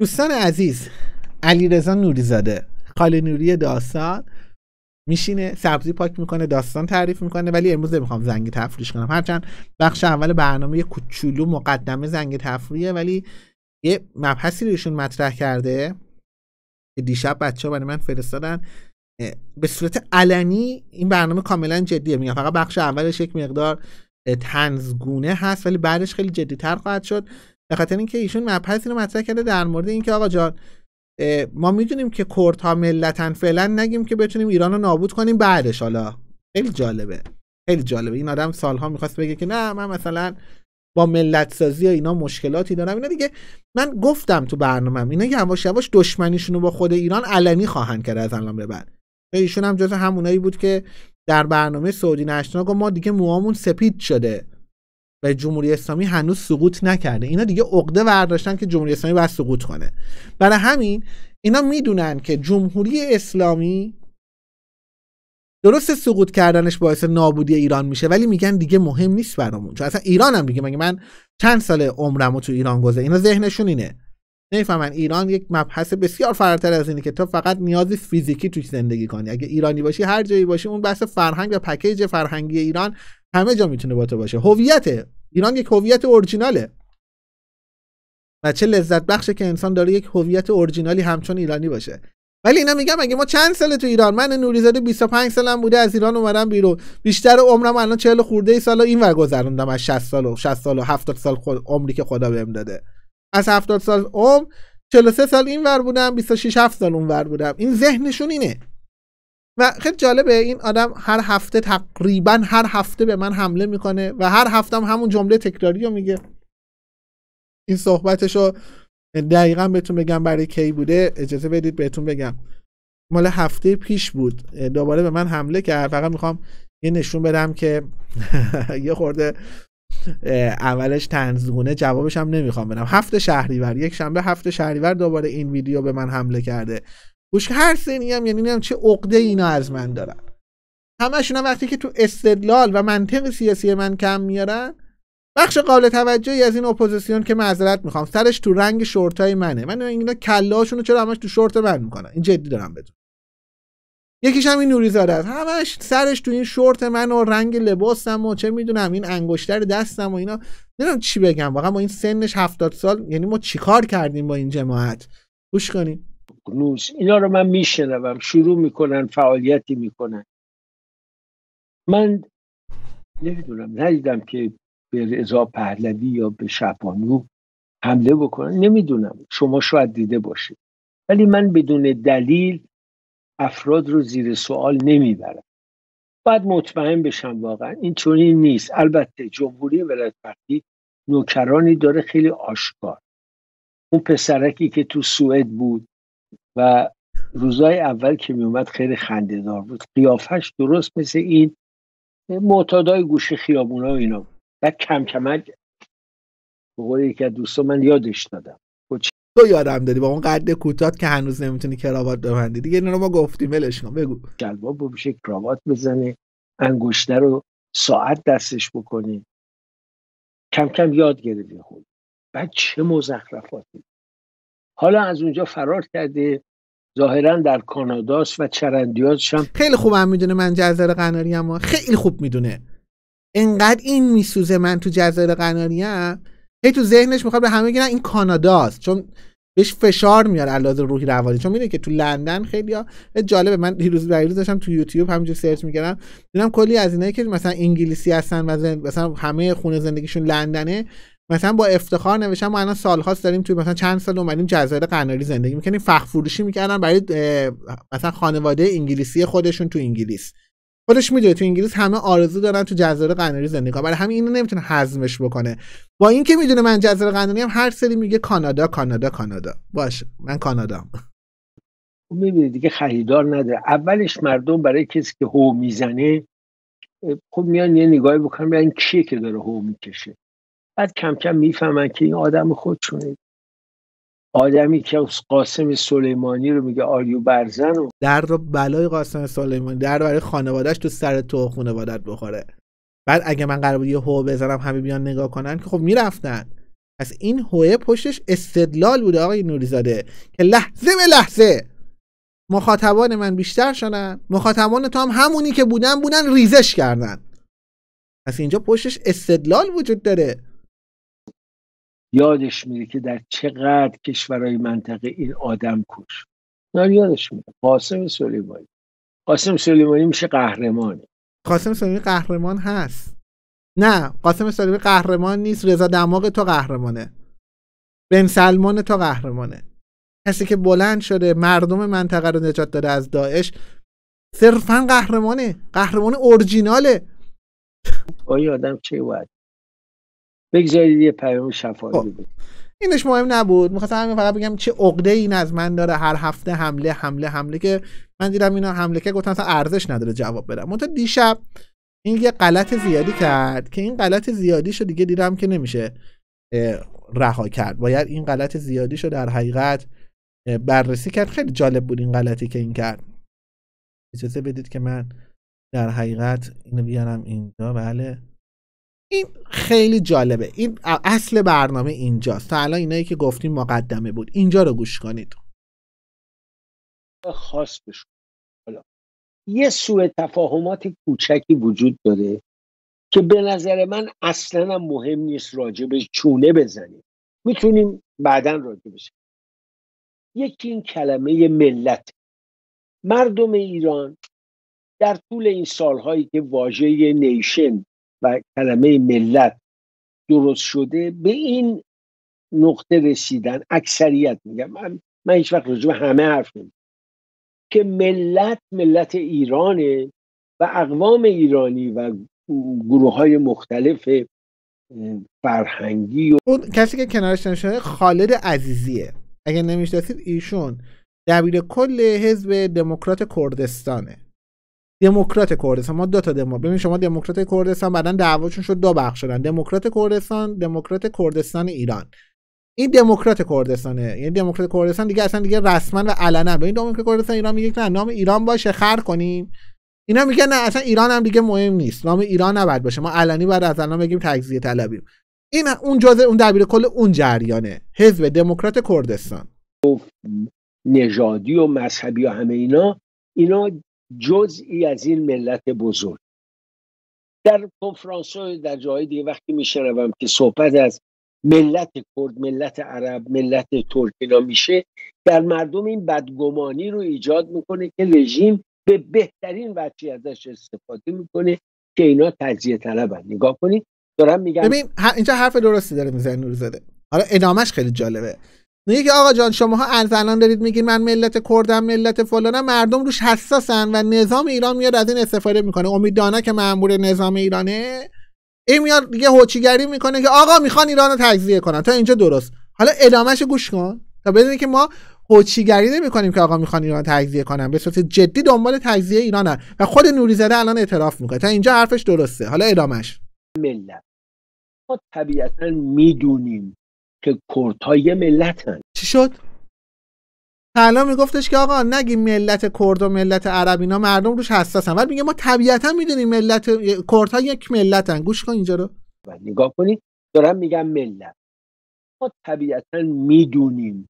دوستان عزیز علی نوری زاده، خاله نوری داستان میشینه سبزی پاک میکنه داستان تعریف میکنه ولی امروز نمیخوام زنگ تفریش کنم هرچند بخش اول برنامه یه کوچولو مقدمه زنگ تفریه ولی یه مبحثی رو ایشون مطرح کرده که دیشب بچه ها برای من فرستادن به صورت علنی این برنامه کاملا جدیه میگم فقط بخش اولش یک مقدار تنزگونه هست ولی بعدش خیلی جدیتر خواهد شد به خاطر اینکه ایشون مبحثی رو مطرح کرده در مورد اینکه آقا جان ما میدونیم که کردها ملتن فعلا نگیم که بتونیم ایران رو نابود کنیم بعدش حالا خیلی جالبه خیلی جالبه این آدم سالها میخواست بگه که نه من مثلا با ملت سازی و اینا مشکلاتی دارم اینا دیگه من گفتم تو برنامه اینا یواش یواش دشمنیشون رو با خود ایران علنی خواهند کرد از الان به بعد ایشون هم جز همونایی بود که در برنامه سعودی نشنا ما دیگه موامون سپید شده و جمهوری اسلامی هنوز سقوط نکرده اینا دیگه عقده برداشتن که جمهوری اسلامی باید سقوط کنه برای همین اینا میدونن که جمهوری اسلامی درست سقوط کردنش باعث نابودی ایران میشه ولی میگن دیگه مهم نیست برامون چون اصلا ایران هم دیگه مگه من چند سال عمرمو تو ایران گذره اینا ذهنشون اینه نمیفهمن ایران یک مبحث بسیار فراتر از اینه که تو فقط نیازی فیزیکی توی زندگی کنی اگه ایرانی باشی هر جایی باشی اون بحث فرهنگ و پکیج فرهنگی ایران همه جا میتونه با تو باشه هویت ایران یک هویت اورجیناله و چه لذت بخشه که انسان داره یک هویت اورجینالی همچون ایرانی باشه ولی اینا میگم اگه ما چند ساله تو ایران من نوریزاده 25 سالم بوده از ایران اومدم بیرون بیشتر عمرم الان 40 خورده ای سال اینور گذروندم از 60 سال و 60 سال و 70 سال خود عمری که خدا بهم داده از 70 سال عمر 43 سال اینور بودم 26 7 سال اونور بودم این ذهنشون اینه و خیلی جالبه این آدم هر هفته تقریبا هر هفته به من حمله میکنه و هر هفته هم همون جمله تکراری رو میگه این صحبتش رو دقیقا بهتون بگم برای کی بوده اجازه بدید بهتون بگم مال هفته پیش بود دوباره به من حمله کرد فقط میخوام یه نشون بدم که یه خورده اولش تنزگونه جوابشم هم نمیخوام بدم هفته شهریور یک شنبه هفته شهریور دوباره این ویدیو به من حمله کرده گوش هر سنی هم یعنی نمیدونم چه عقده اینا از من دارن همشون هم وقتی که تو استدلال و منطق سیاسی من کم میارن بخش قابل توجهی از این اپوزیسیون که معذرت میخوام سرش تو رنگ شورتای منه من اینا رو چرا همش تو شورت من میکنن این جدی دارم بدون یکیش هم این نوری زاده است همش سرش تو این شورت من و رنگ لباسم و چه میدونم این انگشتر دستم و اینا نمیدونم چی بگم واقعا با این سنش هفتاد سال یعنی ما چیکار کردیم با این جماعت گوش اینا رو من میشنوم شروع میکنن فعالیتی میکنن من نمیدونم ندیدم که به رضا پهلوی یا به شبانو حمله بکنن نمیدونم شما شاید دیده باشید ولی من بدون دلیل افراد رو زیر سوال نمیبرم باید مطمئن بشم واقعا این نیست البته جمهوری ولایت نوکرانی داره خیلی آشکار اون پسرکی که تو سوئد بود و روزای اول که می اومد خیلی خندهدار بود قیافش درست مثل این معتادای گوشه خیابونا و اینا بود بعد کم کمک به قول یکی از دوستان من یادش دادم خب تو یادم دادی با اون قد کوتاه که هنوز نمیتونی کراوات ببندی دیگه اینو ما گفتیم ولش کن بگو جلبا بشه کراوات بزنه انگشته رو ساعت دستش بکنی کم کم یاد گرفتی خود بعد چه مزخرفاتی حالا از اونجا فرار کرده ظاهرا در کاناداست و چرندیاتش هم خیلی خوب هم میدونه من جزایر قناری خیلی خوب میدونه انقدر این میسوزه من تو جزایر قناری هی تو ذهنش میخواد به همه گیرن این کاناداست چون بهش فشار میاد علاوه روحی روانی چون میدونه که تو لندن خیلی ها جالبه من دیروز دیروز داشتم تو یوتیوب همینجور سرچ میکردم دیدم کلی از اینایی که مثلا انگلیسی هستن و مثلا همه خونه زندگیشون لندنه مثلا با افتخار نوشتم ما الان سالهاست داریم توی مثلا چند سال اومدیم جزایر قناری زندگی میکنیم فخ فروشی میکردن برای مثلا خانواده انگلیسی خودشون تو انگلیس خودش میدونه تو انگلیس همه آرزو دارن تو جزایر قناری زندگی کنن برای همین اینو نمیتونه هضمش بکنه با اینکه میدونه من جزایر قناری هم هر سری میگه کانادا کانادا کانادا باشه من کانادام خب میبینی دیگه خریدار نداره اولش مردم برای کسی که هو میزنه خب میان یه نگاهی بکنه ببینن کیه که داره هو میکشه بعد کم کم میفهمن که این آدم چونه آدمی که قاسم سلیمانی رو میگه آریو برزن و در رو بلای قاسم سلیمانی در برای خانوادش تو سر تو خانوادت بخوره بعد اگه من قرار بود یه هو بزنم همه بیان نگاه کنن که خب میرفتن پس این هوه پشتش استدلال بوده آقای نوریزاده که لحظه به لحظه مخاطبان من بیشتر شدن مخاطبان تو هم همونی که بودن بودن ریزش کردن پس اینجا پشتش استدلال وجود داره یادش میره که در چقدر کشورهای منطقه این آدم کش نه یادش میره قاسم سلیمانی قاسم سلیمانی میشه قهرمان. قاسم سلیمانی قهرمان هست نه قاسم سلیمانی قهرمان نیست رضا دماغ تو قهرمانه بن سلمان تو قهرمانه کسی که بلند شده مردم منطقه رو نجات داده از داعش صرفا قهرمانه قهرمان اورجیناله آیا آدم چه باید بگذارید یه پیام شفاهی بود خب. اینش مهم نبود میخواستم همین فقط بگم چه عقده این از من داره هر هفته حمله حمله حمله که من دیدم اینا حمله که گفتم اصلا ارزش نداره جواب بدم منتها دیشب این یه غلط زیادی کرد که این غلط زیادیشو دیگه دیدم که نمیشه رها کرد باید این غلط زیادیشو در حقیقت بررسی کرد خیلی جالب بود این غلطی که این کرد اجازه بدید که من در حقیقت اینو بیارم اینجا بله این خیلی جالبه این اصل برنامه اینجاست تا الان اینایی که گفتیم مقدمه بود اینجا رو گوش کنید خاص بشون حالا یه سوء تفاهمات کوچکی وجود داره که به نظر من اصلا مهم نیست راجبش چونه بزنیم میتونیم بعدا راجبش یکی این کلمه ملت مردم ایران در طول این سالهایی که واژه نیشن و کلمه ملت درست شده به این نقطه رسیدن اکثریت میگم من, من هیچ وقت رجوع همه حرف نمیم که ملت ملت ایرانه و اقوام ایرانی و گروه های مختلف فرهنگی و... اون کسی که کنارش نشانه خالد عزیزیه اگر نمیشناسید ایشون دبیر کل حزب دموکرات کردستانه دموکرات کردستان ما دو تا دمو ببین شما دموکرات کردستان بعدا دعواشون شد دو بخش شدن دموکرات کردستان دموکرات کردستان ایران این دموکرات کردستانه یعنی دموکرات کردستان دیگه اصلا دیگه رسما و علنا به این دموکرات کردستان ایران میگه که نام ایران باشه خر کنیم اینا میگن نه اصلا ایران هم دیگه مهم نیست نام ایران نباید باشه ما علنی بعد از الان بگیم تجزیه طلبیم این اون جزء اون دبیر کل اون جریانه حزب دموکرات کردستان نژادی و مذهبی و همه اینا اینا جزئی از این ملت بزرگ در کنفرانس در جای دیگه وقتی میشنوم که صحبت از ملت کرد ملت عرب ملت ترک میشه در مردم این بدگمانی رو ایجاد میکنه که رژیم به بهترین وقتی ازش استفاده میکنه که اینا تجزیه طلبن نگاه کنید دارم میگم ببین اینجا حرف درستی داره میزنه نور زده حالا ادامش خیلی جالبه میگه که آقا جان شماها از الان دارید میگین من ملت کردم ملت فلانم مردم روش حساسن و نظام ایران میاد از این استفاده میکنه امید دانا که مأمور نظام ایرانه این میاد دیگه هوچیگری میکنه که آقا میخوان ایران رو تجزیه کنن تا اینجا درست حالا ادامهش گوش کن تا بدونی که ما هوچیگری نمی کنیم که آقا میخوان ایران تجزیه کنن به صورت جدی دنبال تجزیه ایرانن و خود نوری الان اعتراف میکنه تا اینجا حرفش درسته حالا ادامهش ملت ما طبیعتا میدونیم که های یه ملتن چی شد حالا میگفتش که آقا نگی ملت کرد و ملت عرب اینا مردم روش حساسن ولی میگه ما طبیعتا میدونیم ملت کردها یک ملتن گوش کن اینجا رو و نگاه کنید دارم میگم ملت ما طبیعتا میدونیم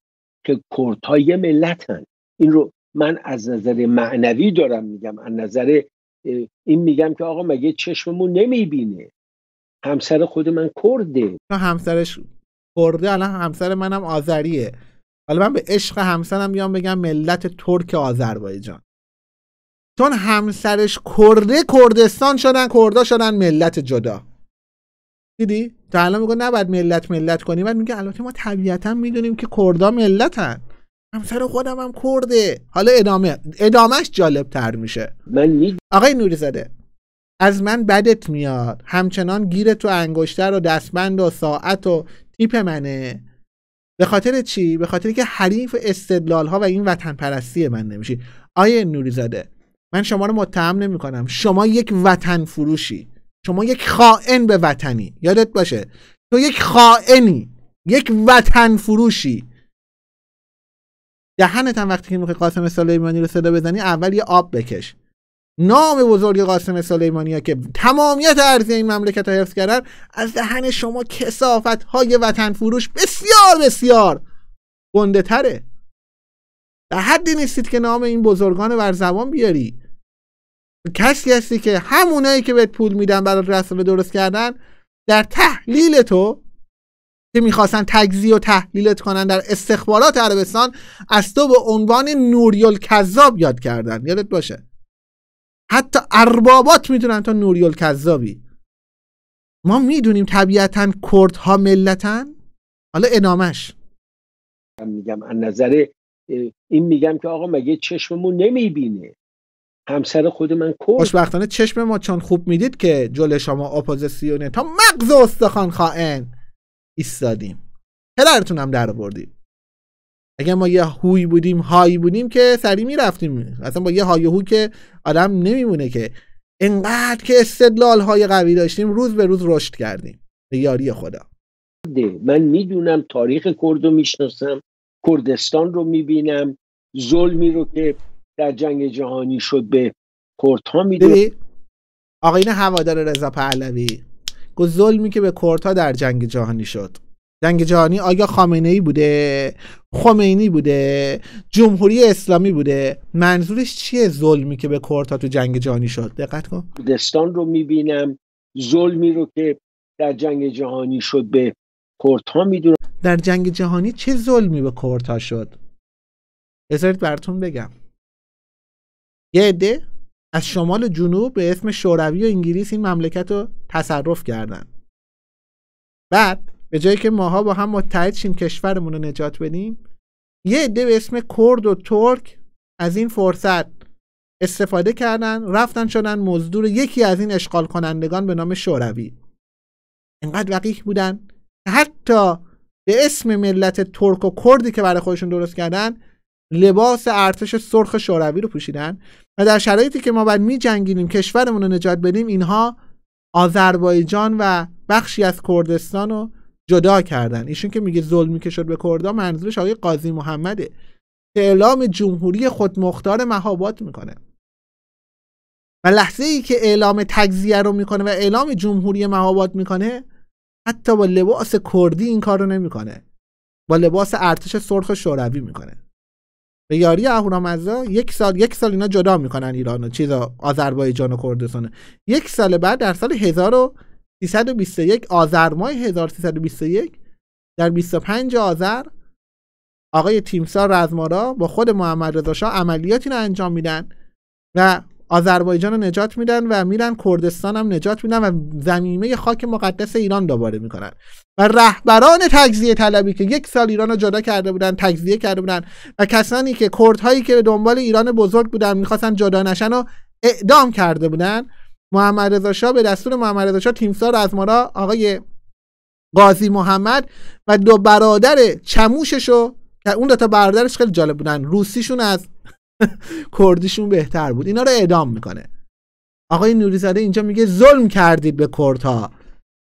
که کردها یه ملتن این رو من از نظر معنوی دارم میگم از نظر این میگم که آقا مگه چشممون نمیبینه همسر خود من کرده همسرش کرده الان همسر منم آذریه حالا من به عشق همسرم میام بگم ملت ترک آذربایجان چون همسرش کرده کردستان شدن کردا شدن ملت جدا دیدی تا الان میگه نباید ملت ملت کنی بعد میگه البته ما طبیعتا میدونیم که کردا ملتن همسر خودم هم کرده حالا ادامه ادامهش جالب تر میشه من آقای نوری زده از من بدت میاد همچنان گیر تو انگشتر و دستبند و ساعت و تیپ منه به خاطر چی به خاطر که حریف استدلال ها و این وطن پرستی من نمیشی آیه نوریزاده من شما رو متهم نمی کنم شما یک وطن فروشی شما یک خائن به وطنی یادت باشه تو یک خائنی یک وطن فروشی دهنت هم وقتی که میخوای قاسم سلیمانی رو صدا بزنی اول یه آب بکش نام بزرگ قاسم سلیمانی که تمامیت ارضی این مملکت رو حفظ کردن از دهن شما کسافت های وطن فروش بسیار بسیار گنده تره در حدی نیستید که نام این بزرگان بر زبان بیاری کسی هستی که همونایی که بهت پول میدن برای رسانه درست کردن در تحلیل تو که میخواستن تجزیه و تحلیلت کنن در استخبارات عربستان از تو به عنوان نوریال کذاب یاد کردن یادت باشه حتی اربابات میدونن تا نوریال کذابی ما میدونیم طبیعتا کردها ملتن حالا انامش میگم از نظر این میگم که آقا مگه چشممون نمیبینه همسر خود من کرد خوشبختانه چشم ما چون خوب میدید که جل شما اپوزیسیونه تا مغز استخوان خائن ایستادیم پدرتون هم در بردیم اگر ما یه هوی بودیم هایی بودیم که سری میرفتیم اصلا با یه های هو که آدم نمیمونه که انقدر که استدلال های قوی داشتیم روز به روز رشد کردیم به یاری خدا من میدونم تاریخ کرد رو میشناسم کردستان رو میبینم ظلمی رو که در جنگ جهانی شد به کردها میدونم آقاین هوادار رضا پهلوی گفت ظلمی که به ها در جنگ جهانی شد جنگ جهانی آیا خامنه ای بوده خمینی بوده جمهوری اسلامی بوده منظورش چیه ظلمی که به کردها تو جنگ جهانی شد دقت کن دستان رو میبینم ظلمی رو که در جنگ جهانی شد به کردها میدونم در جنگ جهانی چه ظلمی به کردها شد بذارید براتون بگم یه عده از شمال جنوب به اسم شوروی و انگلیس این مملکت رو تصرف کردن بعد به جایی که ماها با هم متحد شیم کشورمون رو نجات بدیم یه عده به اسم کرد و ترک از این فرصت استفاده کردن رفتن شدن مزدور یکی از این اشغال کنندگان به نام شوروی اینقدر وقیح بودن حتی به اسم ملت ترک و کردی که برای خودشون درست کردن لباس ارتش سرخ شوروی رو پوشیدن و در شرایطی که ما باید می جنگیدیم کشورمون رو نجات بدیم اینها آذربایجان و بخشی از کردستان رو جدا کردن ایشون که میگه ظلمی که شد به کردا منظورش آقای قاضی محمده که اعلام جمهوری خودمختار مهابات میکنه و لحظه ای که اعلام تجزیه رو میکنه و اعلام جمهوری مهابات میکنه حتی با لباس کردی این کار رو نمیکنه با لباس ارتش سرخ شوروی میکنه به یاری اهورامزدا یک سال یک سال اینا جدا میکنن ایرانو چیزا آذربایجان و کردستان یک سال بعد در سال 1000 321 آذر ماه 1321 در 25 آذر آقای تیمسار رزمارا با خود محمد رضا شاه عملیاتی رو انجام میدن و آذربایجان رو نجات میدن و میرن کردستان هم نجات میدن و زمینه خاک مقدس ایران دوباره میکنن و رهبران تجزیه طلبی که یک سال ایران رو جدا کرده بودن تجزیه کرده بودن و کسانی که کردهایی که به دنبال ایران بزرگ بودن میخواستن جدا نشن و اعدام کرده بودن محمد رضا شاه به دستور محمد رضا شاه تیمسار از را آقای قاضی محمد و دو برادر چموششو که اون دو تا برادرش خیلی جالب بودن روسیشون از کردیشون بهتر بود اینا رو اعدام میکنه آقای نوریزاده اینجا میگه ظلم کردید به کردها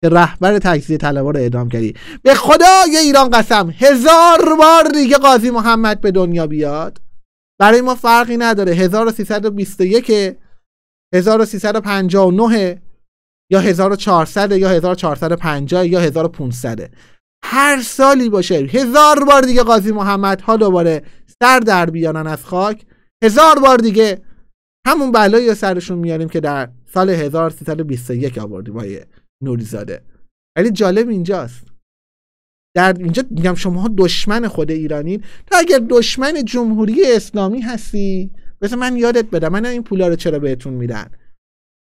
که رهبر تجزیه طلبا رو اعدام کردی به خدای ایران قسم هزار بار دیگه قاضی محمد به دنیا بیاد برای ما فرقی نداره 1321 1359 یا 1400 یا 1450 یا 1500 هر سالی باشه هزار بار دیگه قاضی محمد ها دوباره سر در بیانن از خاک هزار بار دیگه همون بلایی سرشون میاریم که در سال 1321 آوردیم های نوریزاده ولی جالب اینجاست در اینجا میگم شما دشمن خود ایرانین تا اگر دشمن جمهوری اسلامی هستی مثل من یادت بدم من این پولا رو چرا بهتون میدن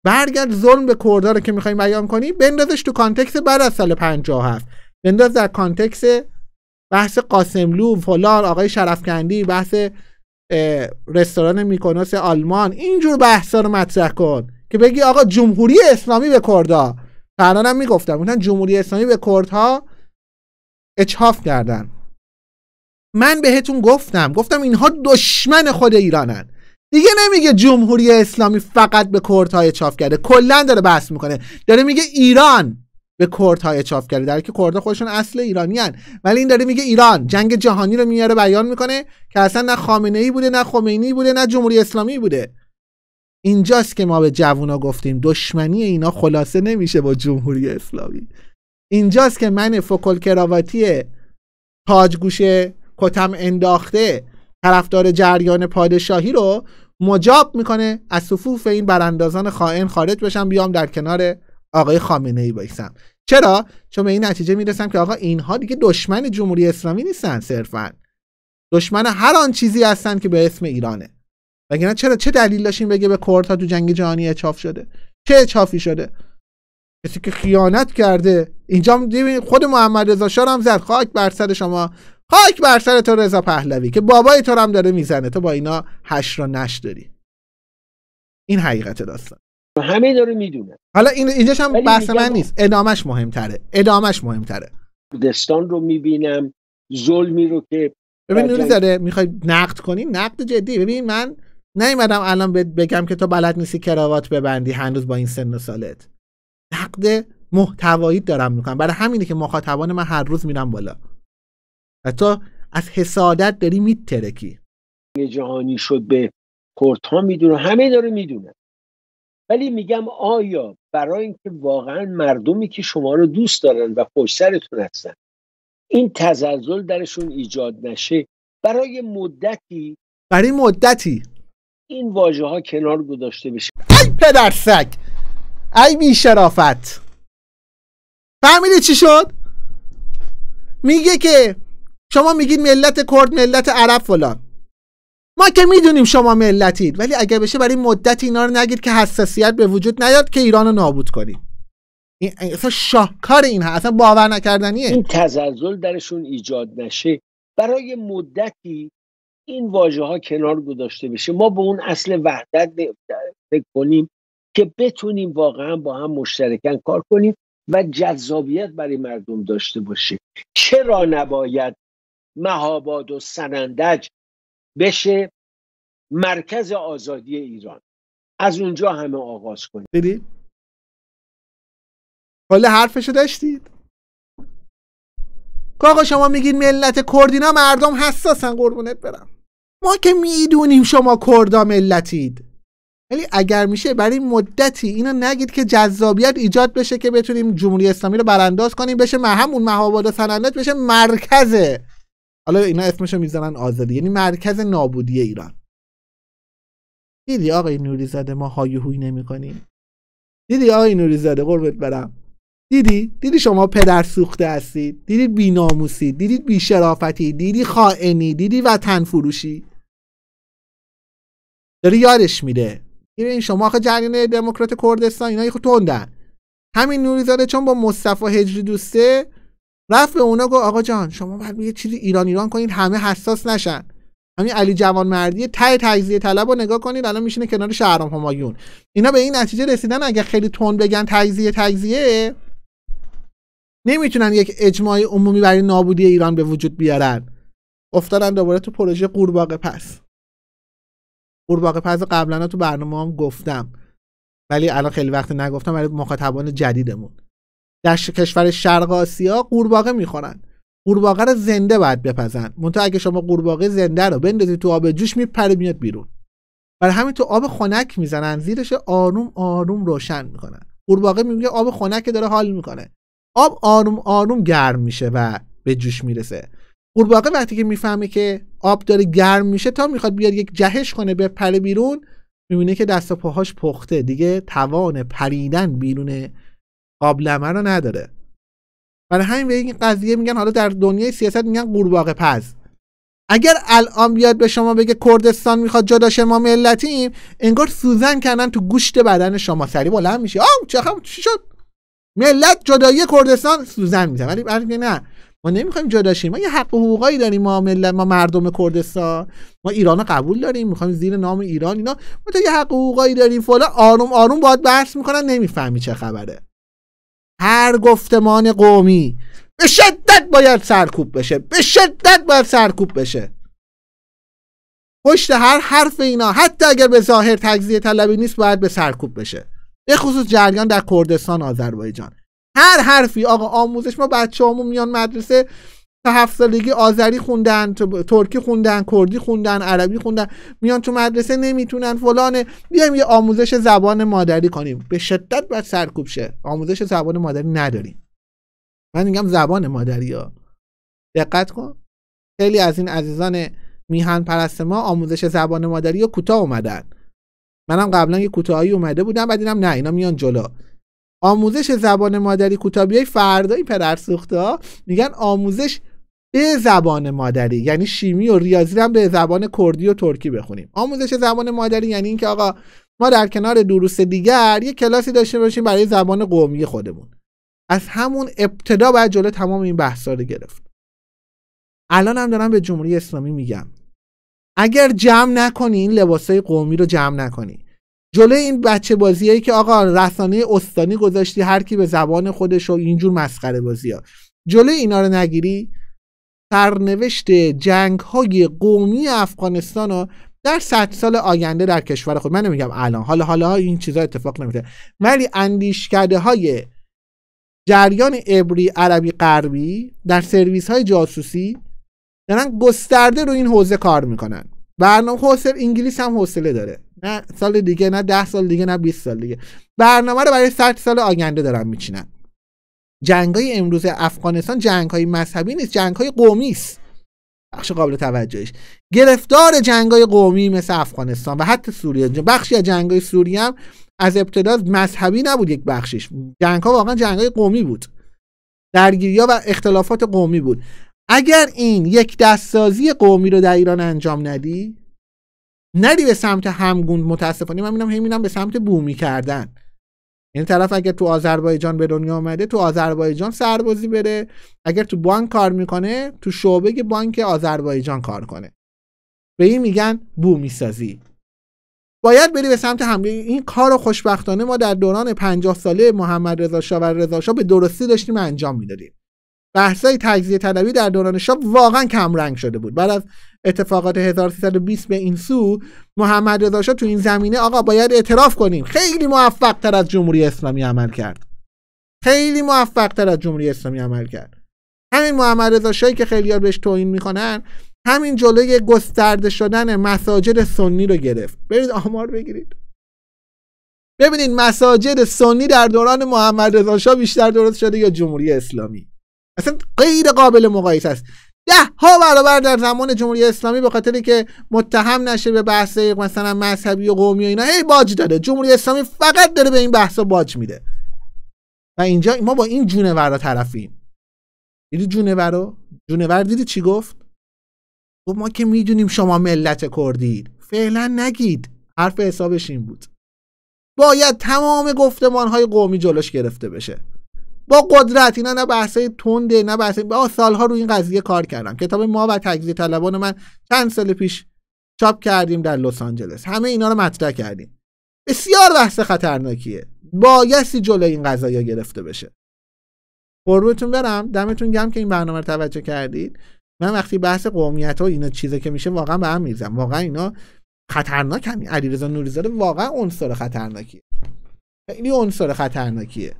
برگرد ظلم به کردا رو که میخوای بیان کنی بندازش تو کانتکس بعد از سال 57 بنداز در کانتکس بحث قاسملو فلان آقای شرفکندی بحث رستوران میکنوس آلمان اینجور بحثا رو مطرح کن که بگی آقا جمهوری اسلامی به کردها هم میگفتم گفتن جمهوری اسلامی به کردها اچاف کردن من بهتون گفتم گفتم اینها دشمن خود ایرانن دیگه نمیگه جمهوری اسلامی فقط به کردهای چاف کرده کلا داره بحث میکنه داره میگه ایران به کردهای چاف کرده در که کردها خودشون اصل ایرانیان ولی این داره میگه ایران جنگ جهانی رو میاره بیان میکنه که اصلا نه خامنه ای بوده نه خمینی بوده نه جمهوری اسلامی بوده اینجاست که ما به جوونا گفتیم دشمنی اینا خلاصه نمیشه با جمهوری اسلامی اینجاست که من فکل کراواتی تاجگوشه کتم انداخته طرفدار جریان پادشاهی رو مجاب میکنه از صفوف این براندازان خائن خارج بشم بیام در کنار آقای خامنه ای بایستم چرا چون به این نتیجه میرسم که آقا اینها دیگه دشمن جمهوری اسلامی نیستن صرفا دشمن هر آن چیزی هستن که به اسم ایرانه وگرنه چرا چه دلیل داشتین بگه به کردها تو جنگ جهانی اچاف شده چه اچافی شده کسی که خیانت کرده اینجا خود محمد رضا هم زد خاک بر سر شما هاک بر سر تو رضا پهلوی که بابای تو هم داره میزنه تو با اینا هش رو نش داری این حقیقت داستان همه داره میدونه حالا این اینجاش هم بحث من نیست ادامش مهمتره ادامش مهمتره دستان رو میبینم ظلمی رو که ببین نوری داره میخوای نقد کنی نقد جدی ببین من نیومدم الان بگم که تو بلد نیستی کراوات ببندی هنوز با این سن و سالت نقد محتوایی دارم میکنم برای همینه که مخاطبان من هر روز میرم بالا و از حسادت داری میترکی جهانی شد به کورت ها میدونه همه داره میدونه ولی میگم آیا برای اینکه واقعا مردمی که شما رو دوست دارن و پشت سرتون هستن این تزلزل درشون ایجاد نشه برای مدتی برای مدتی این واژه ها کنار گذاشته بشه ای پدر سگ ای بی شرافت چی شد میگه که شما میگید ملت کرد ملت عرب فلان ما که میدونیم شما ملتید ولی اگه بشه برای مدت اینا رو نگید که حساسیت به وجود نیاد که ایران رو نابود کنیم این اصلا شاهکار این هست اصلا باور نکردنیه این تزلزل درشون ایجاد نشه برای مدتی این واژه ها کنار گذاشته بشه ما به اون اصل وحدت فکر کنیم که بتونیم واقعا با هم مشترکن کار کنیم و جذابیت برای مردم داشته باشه چرا نباید مهاباد و سنندج بشه مرکز آزادی ایران از اونجا همه آغاز کنید دیدی؟ حالا حرفشو داشتید؟ که شما میگید ملت کردینا مردم حساسن قربونت برم ما که میدونیم شما کردا ملتید ولی اگر میشه برای مدتی اینو نگید که جذابیت ایجاد بشه که بتونیم جمهوری اسلامی رو برانداز کنیم بشه همون مهاباد و سنندج بشه مرکز حالا اینا اسمشو میذارن آزادی یعنی مرکز نابودی ایران دیدی آقای نوری زاده ما های هوی نمی کنیم دیدی آقای نوری زاده قربت برم دیدی دیدی شما پدر سوخته هستید دیدی بیناموسی دیدی بیشرافتی دیدی خائنی دیدی وطن فروشی داری یادش میده میره این شما آخه جریان دموکرات کردستان اینا خود تندن همین نوری زاده چون با مصطفی هجری دوسته رفت به اونا گفت آقا جان شما باید یه چیزی ایران ایران کنید همه حساس نشن همین علی جوان مردی تای تجزیه طلب رو نگاه کنید الان میشینه کنار شهرام همایون اینا به این نتیجه رسیدن اگه خیلی تون بگن تجزیه تجزیه نمیتونن یک اجماع عمومی برای نابودی ایران به وجود بیارن افتادن دوباره تو پروژه قورباغه پس قورباغه پس قبلا تو برنامه هم گفتم ولی الان خیلی وقت نگفتم برای مخاطبان جدیدمون در کشور شرق آسیا قورباغه میخورن قورباغه رو زنده باید بپزن منتها اگه شما قورباغه زنده رو بندازی تو آب جوش میپره میاد بیرون برای همین تو آب خنک میزنن زیرش آروم آروم روشن میکنن قورباغه میگه آب خنک داره حال میکنه آب آروم آروم گرم میشه و به جوش میرسه قورباغه وقتی که میفهمه که آب داره گرم میشه تا میخواد بیاد یک جهش کنه به بیرون میبینه که دست و پاهاش پخته دیگه توان پریدن بیرون قابلمه رو نداره برای همین به این قضیه میگن حالا در دنیای سیاست میگن قورباغه پز اگر الان بیاد به شما بگه کردستان میخواد جدا جداش ما ملتیم انگار سوزن کردن تو گوشت بدن شما سری بلند میشه آه چه چی شد ملت جدایی کردستان سوزن میزنه ولی برای نه ما نمیخوایم جداشیم ما یه حق و داریم ما ملت ما مردم کردستان ما ایران قبول داریم میخوایم زیر نام ایران اینا ما تا یه حق و داریم فلان آروم آروم باید بحث میکنن نمیفهمی چه خبره هر گفتمان قومی به شدت باید سرکوب بشه به شدت باید سرکوب بشه پشت هر حرف اینا حتی اگر به ظاهر تجزیه طلبی نیست باید به سرکوب بشه به خصوص جریان در کردستان آذربایجان هر حرفی آقا آموزش ما بچه همون میان مدرسه تا هفت سالگی آذری خوندن ترکی خوندن کردی خوندن عربی خوندن میان تو مدرسه نمیتونن فلانه بیایم یه آموزش زبان مادری کنیم به شدت باید سرکوب شه آموزش زبان مادری نداریم من میگم زبان مادری ها دقت کن خیلی از این عزیزان میهن پرست ما آموزش زبان مادری یا کوتاه اومدن منم قبلا یه کوتاهی اومده بودم بعد اینم نه اینا میان جلو آموزش زبان مادری کوتاه بیای فردا این پدر سوخته میگن آموزش به زبان مادری یعنی شیمی و ریاضی هم به زبان کردی و ترکی بخونیم آموزش زبان مادری یعنی اینکه آقا ما در کنار دروس دیگر یه کلاسی داشته باشیم برای زبان قومی خودمون از همون ابتدا باید جلو تمام این بحثا رو گرفت الان هم دارم به جمهوری اسلامی میگم اگر جمع نکنی این لباسای قومی رو جمع نکنی جلو این بچه بازیایی که آقا رسانه استانی گذاشتی هر کی به زبان خودش و اینجور مسخره بازی ها جلو اینا رو نگیری سرنوشت جنگ های قومی افغانستان رو در صد سال آینده در کشور خود من نمیگم الان حالا حالا این چیزا اتفاق نمیفته ولی اندیشکده های جریان عبری عربی غربی در سرویس های جاسوسی دارن گسترده رو این حوزه کار میکنن برنامه حوصل انگلیس هم حوصله داره نه سال دیگه نه ده سال دیگه نه 20 سال دیگه برنامه رو برای 100 سال آینده دارن میچینن های امروز افغانستان جنگ های مذهبی نیست جنگ های قومی است بخش قابل توجهش گرفتار های قومی مثل افغانستان و حتی سوریه بخشی از های سوریه هم از ابتدا مذهبی نبود یک بخشش جنگ ها واقعا های قومی بود درگیری ها و اختلافات قومی بود اگر این یک دستسازی قومی رو در ایران انجام ندی ندی به سمت همگون متاسفانه من میبینم همینم به سمت بومی کردن این یعنی طرف اگر تو آذربایجان به دنیا آمده تو آذربایجان سربازی بره اگر تو بانک کار میکنه تو شعبه بانک آذربایجان کار کنه به این میگن سازی باید بری به سمت هم این کار خوشبختانه ما در دوران 50 ساله محمد رضا شاه و رضا شاه به درستی داشتیم انجام میدادیم بحثای تجزیه طلبی در دوران شاه واقعا کمرنگ شده بود بعد از اتفاقات 1320 به این سو محمد رضا شاه تو این زمینه آقا باید اعتراف کنیم خیلی موفق تر از جمهوری اسلامی عمل کرد خیلی موفق تر از جمهوری اسلامی عمل کرد همین محمد رضا شاهی که خیلیار بهش توهین میکنن همین جلوی گسترده شدن مساجد سنی رو گرفت برید آمار بگیرید ببینید مساجد سنی در دوران محمد رضا شاه بیشتر درست شده یا جمهوری اسلامی اصلا غیر قابل مقایسه است ده ها برابر در زمان جمهوری اسلامی به خاطری که متهم نشه به بحث مثلا مذهبی و قومی و اینا هی باج داره جمهوری اسلامی فقط داره به این بحثا باج میده و اینجا ما با این جونورا طرفیم دیدی جونورا جونور دیدی چی گفت گفت ما که میدونیم شما ملت کردید فعلا نگید حرف حسابش این بود باید تمام گفتمان های قومی جلوش گرفته بشه با قدرت اینا نه بحثای تنده نه بحثه با سالها روی این قضیه کار کردم کتاب ما و تجزیه طلبان من چند سال پیش چاپ کردیم در لس آنجلس همه اینا رو مطرح کردیم بسیار بحث خطرناکیه بایستی جلوی این قضایا گرفته بشه قربتون برم دمتون گم که این برنامه رو توجه کردید من وقتی بحث قومیت و اینا چیزا که میشه واقعا به هم میریزم واقعا اینا خطرناکن علیرضا نوریزاده واقعا عنصر خطرناکیه خیلی عنصر خطرناکیه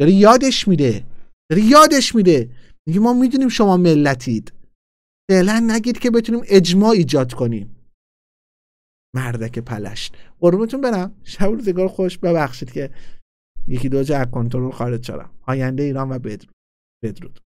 داره یادش میده داره یادش میده میگه ما میدونیم شما ملتید فعلا نگید که بتونیم اجماع ایجاد کنیم مردک پلشت قربونتون برم شب روزگار خوش ببخشید که یکی دو جا کنترل خارج شدم آینده ایران و بدرود بدرود